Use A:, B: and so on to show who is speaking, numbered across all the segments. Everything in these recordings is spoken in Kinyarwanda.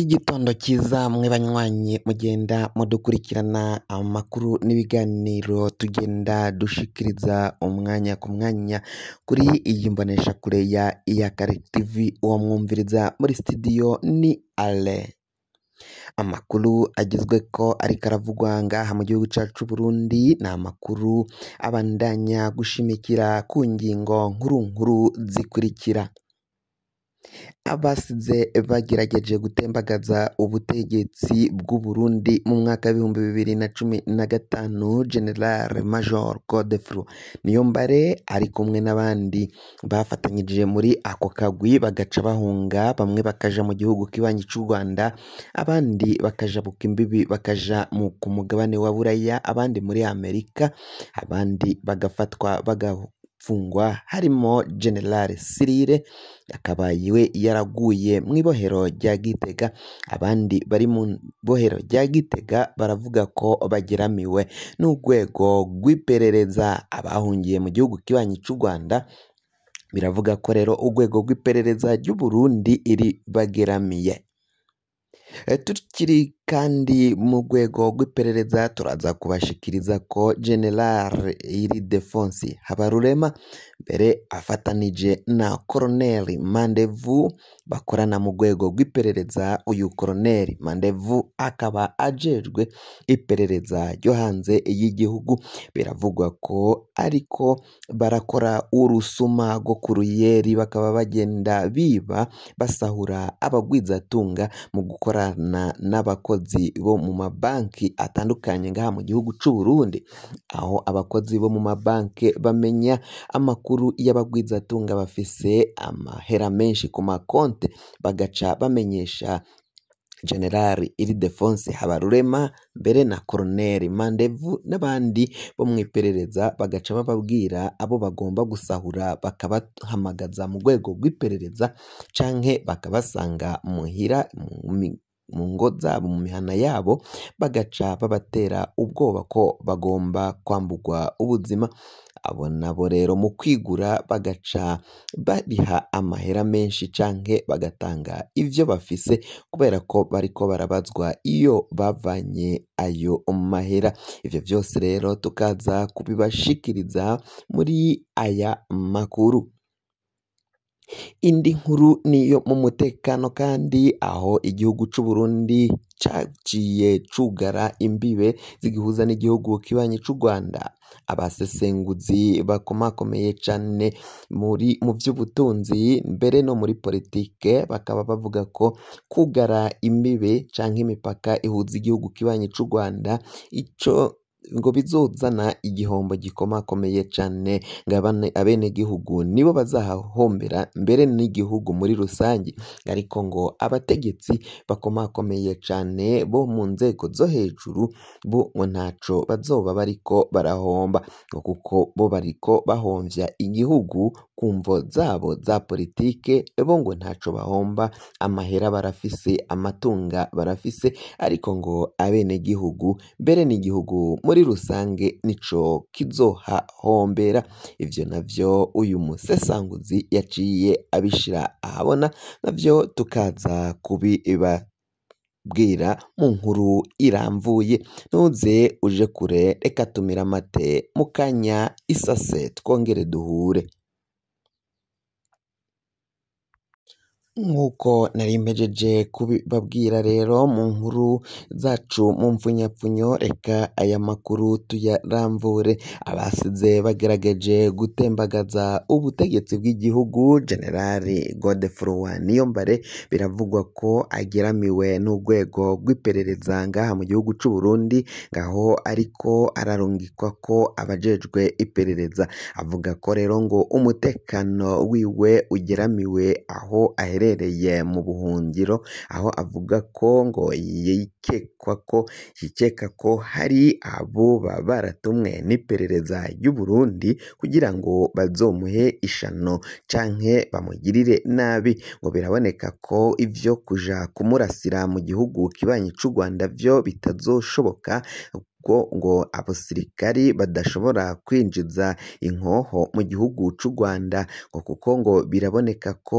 A: Igitondo cyiza mwe banywanyi mugenda mudukurikirana amakuru n'ibiganiro tugenda dushikiriza umwanya ku mwanya kuri iyi mboneshakure ya Iyakare TV, uwo mwumviriza muri studio ni Alain. Amakuru agizwe ko ariko aravugwa ngaha mu gihugu cyacu Burundi ni amakuru abandanya gushimikira ku ngingo nkuru nkuru zikurikira. Abasize bagerageje gutembagaza ubutegetsi bw'u Burundi mu mwaka w'ibihumbi bibiri na cumi na gatanu General Major Godefroid Niyombare ari kumwe n'abandi bafatanyije muri ako kagwi bagaca bahunga bamwe bakaja mu gihugu kibanyi cy'u Rwanda abandi bakaja buka imbibi bakaja ku mugabane wa Buraya abandi muri Amerika abandi bagafatwa baga mfungwa harimo generale Sirire akaba we yaraguye mu ibohero rya Gitega abandi bari mu ibohero rya Gitega baravuga ko bageramiwe n'urwego rw'iperereza abahungiye mu gihugu kibanyi cy'u Rwanda biravuga ko rero urwego rw'iperereza ry'u Burundi ribageramiye. Eh, tukiri kandi mu rwego rw'iperereza turaza kubashikiriza ko general iridefonsi habarurema mbere afatanije na koroneri mandevu bakorana mu rwego rw'iperereza uyu koroneri mandevu akaba ajejwe iperereza ryo hanze y'igihugu biravugwa ko ariko barakora urusuma rwo ku ruyeri bakaba bagenda biba basahura abagwizatunga mu gukora gukorana n'abakozi bo mu mabanki atandukanye ngaha mu gihugu cy'u Burundi, aho abakozi bo mu mabanki bamenya amakuru y'abagwizatunga bafise amahera menshi ku makonti, bagaca bamenyesha iri defonse Habarurema mbere na Koroneri Mandevu n'abandi bo mu iperereza, bagaca bababwira abo bagomba gusahura bakabahamagaza mu rwego rw'iperereza canke bakabasanga muhira. mu ngo zabo mu mihana yabo bagaca babatera ubwoba ko bagomba kwambugwa ubuzima abo nabo rero mu kwigura bagaca bariha amahera menshi canke bagatanga ibyo bafise kubera ko bariko barabazwa iyo bavanye ayo mahera ivyo byose rero tukaza kubibashikiriza muri aya makuru. Indi nkuru ni iyo mu mutekano kandi aho igihugu cy'u Burundi cyaciye cugara imbibe zigihuza n'igihugu kibanyi cy'u Rwanda, abasesenguzi bakomakomeye cyane muri mu by'ubutunzi mbere no muri politike bakaba bavuga ko kugara imbibe cyangwa imipaka ihuza igihugu kibanyi cy'u Rwanda icyo ngo bizozana igihombo gikomakomeye cyane ngo abenegihugu nibo bazahahombera mbere n'igihugu muri rusange ariko ngo abategetsi bakomakomeye cyane bo mu nzego zo hejuru bo ngo ntacyo bazoba bariko barahomba ngo kuko bo bariko bahomvya igihugu ku mvo zabo za politike bo ngo ntacyo bahomba amahera barafise amatunga barafise ariko ngo abenegihugu mbere n'igihugu muri rusange n'ico kizohahombera ivyo navyo uyu musesanguzi yaciye abishira ahabona navyo tukaza kubibabwira mu nkuru iramvuye ntuze uje kure reka tumire amate mukanya isase twongere duhure. Nk'uko nari mpejeje kubibabwira rero mu nkuru zacu mu mfunyapfunyo reka aya makuru tuyarambure, abasize bagerageje gutembagaza ubutegetsi bw'igihugu Generali Godefroid Niyombare biravugwa ko ageramiwe n'urwego rw'iperereza ngaha mu gihugu cy’u Burundi ngaho ariko ararungikwa ko abajejwe iperereza, avuga ko rero ngo umutekano wiwe ugeramiwe aho ahere giherereye mu buhungiro aho avuga ko ngo yikekwa ko yikeka ko hari abo baba baratumwe n'iperereza ry'u Burundi kugira ngo bazomuhe ishano canke bamugirire nabi ngo biraboneka ko ibyo kuja kumurasira mu gihugu kibanyi cy'u Rwanda byo bitazoshoboka ko ngo abasirikari badashobora kwinjiza inkoho mu gihugu cy'u Rwanda ngo kuko ngo biraboneka ko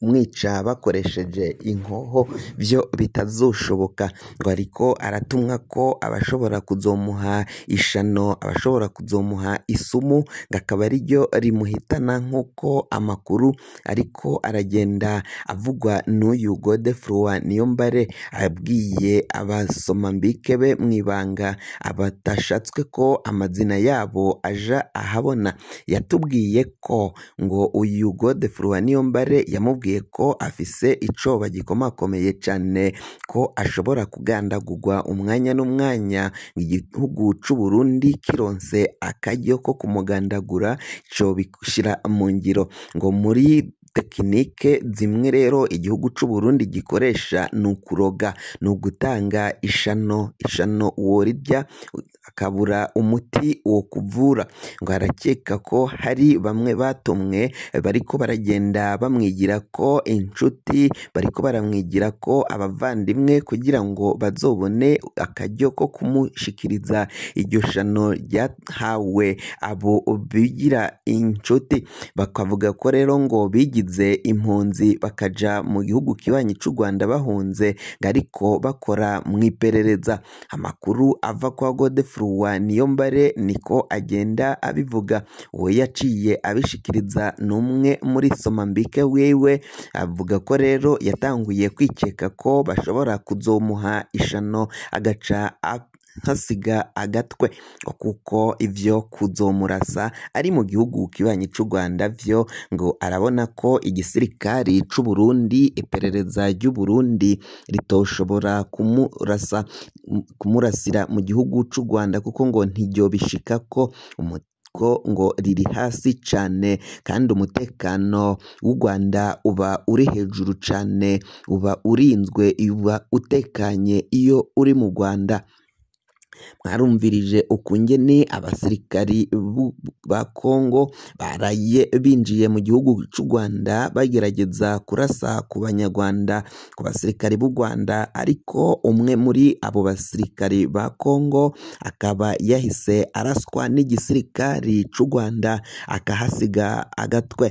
A: kumwica bakoresheje inkoho byo bitazushoboka ngo ariko aratumwa ko abashobora kuzomuha ishano abashobora kuzomuha isumu ngo akaba ari rimuhitana nk'uko amakuru ariko aragenda avugwa n'uyu Godefroid Niyombare abwiye abasomambike be mu ibanga batashatswe ko amazina yabo aja ahabona yatubwiye ko ngo uyu Godefroid Niyombare yamubwiye yatubwiye ko afise icoba gikomakomeye cane ko ashobora kugandagugwa umwanya n'umwanya igihugu c'u Burundi kironse akaryo ko kumugandagura cobishira mu ngiro ngo muri Tekinike zimwe rero igihugu cy’uburundi gikoresha ni ukuroga, ni ugutanga ishano, ishano worirya akabura umuti wo kuvura, ngo harakeka ko hari bamwe batomwe bariko baragenda bamwigira ko inshuti, bariko baramwigira ko abavandimwe kugira ngo bazobone akaryo ko kumushikiriza iryo shano ryahawe abo bigira inshuti, bakavuga ko rero ngo bigi bazize impunzi bakajya mu gihugu kibanyi c'u Rwanda bahunze ariko bakora mu iperereza amakuru ava kwa niyo mbare niko agenda abivuga we yaciye abishikiriza umwe muri Somambike wiwe avuga ko rero yatanguye kwikeka ko bashobora kuzomuha ishano agaca hasiga agatwe ngo kuko ibyo kuzomurasa ari mu gihugu kibanyi cy'u Rwanda byo ngo arabona ko igisirikari cy'u Burundi iperereza ry'u Burundi ritoshobora kumurasa kumurasira mu gihugu cy'u Rwanda kuko ngo ntijyo bishika ko ko ngo riri hasi cyane kandi umutekano w'u Rwanda uba uri hejuru cyane uba urinzwe uba utekanye iyo uri mu Rwanda. mwarumvirije ukungene abasirikari ba Kongo baraye binjiye mu gihugu cy'u Rwanda bagerageza kurasa ku banyarwanda ku basirikari b'u Rwanda ariko umwe muri abo basirikari ba Kongo akaba yahise araswa n'igisirikari cy'u Rwanda akahasiga agatwe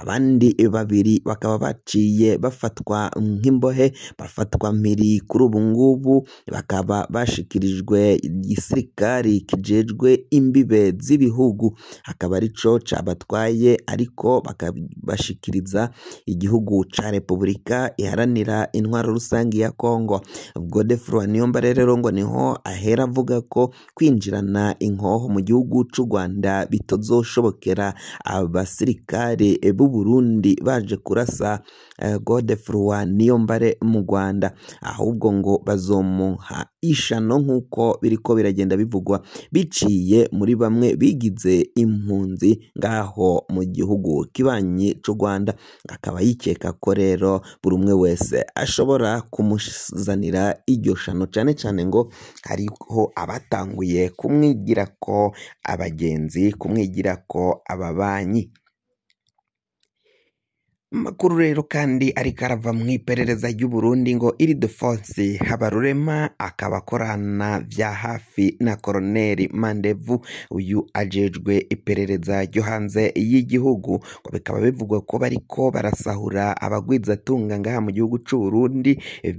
A: abandi babiri bakaba baciye bafatwa nk'imbohe bafatwa mpiri kuri ubu ngubu bakaba bashikirijwe gisirikari kijejwe imbibe z'ibihugu akaba arico cabatwaye ariko bakabashikiriza igihugu ca Repubulika iharanira intwaro rusange ya Kongo Godefroid Niyombare rero ngo niho ahera avuga ko kwinjirana inkoho mu gihugu cy’u Rwanda bitazoshobokera abasirikare b'u Burundi baje kurasa eh, Godefroid Niyombare mu Rwanda ahubwo ngo bazomuha ishano nk'uko biri ariko biragenda bivugwa biciye muri bamwe bigize impunzi ngaho mu gihugu kibanyi cy'u Rwanda akaba yikeka ko rero buri umwe wese ashobora kumuzanira iryo shano cyane cyane ngo hariho abatanguye kumwigira ko abagenzi kumwigira ko ababanyi amakuru rero kandi ariko arava mu iperereza ry'uburundi ngo iri defonse habarurema akaba akorana bya hafi na koroneri mandevu uyu ajejwe iperereza ryo hanze y'igihugu ngo bikaba bivugwa ko bariko barasahura abagwizatunga ngaha mu gihugu c'uburundi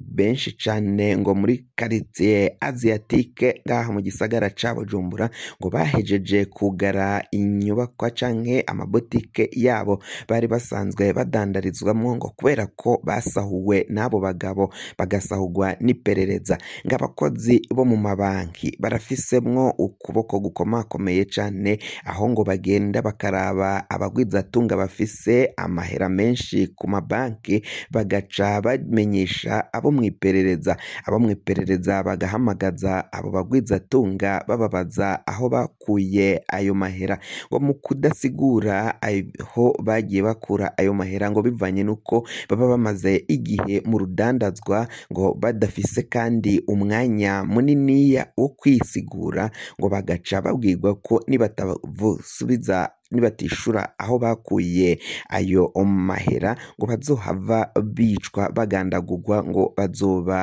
A: benshi cane ngo muri karitsiye asiatike ngaha mu gisagara ca bujumbura ngo bahejeje kugara inyubakwa canke amabotike yabo bari basanzwe badan bidandarizwamo ngo kubera ko basahuwe n'abo bagabo bagasahugwa n'iperereza ngo abakozi bo mu mabanki barafisemwo ukuboko gukomakomeye cyane aho ngo bagenda bakaraba abagwizatunga bafise amahera menshi ku mabanki bagaca bamenyesha abo mu iperereza abo mu iperereza bagahamagaza abo bagwizatunga bababaza aho bakuye ayo mahera ngo mu kudasigura aho bagiye bakura ayo mahera ngo bivanye n'uko baba bamaze igihe mu rudandazwa ngo badafise kandi umwanya muniniya wo kwisigura ngo bagaca babwirwa ko nibatavusubiza nibatishura aho bakuye ayo mahera ngo bazohava bicwa bagandagugwa ngo bazoba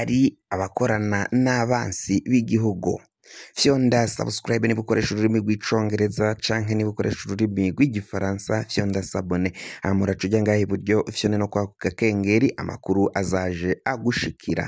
A: ari abakorana n'abansi b'igihugu fyonda sabusikarayibe niba ukoresha ururimi rw'icyongereza cyangwa niba ukoresha ururimi rw'igifaransa fyonda sabone hanyuma uraca ujya ngaha iburyo fyonda no kwa Kakengeri amakuru azaje agushikira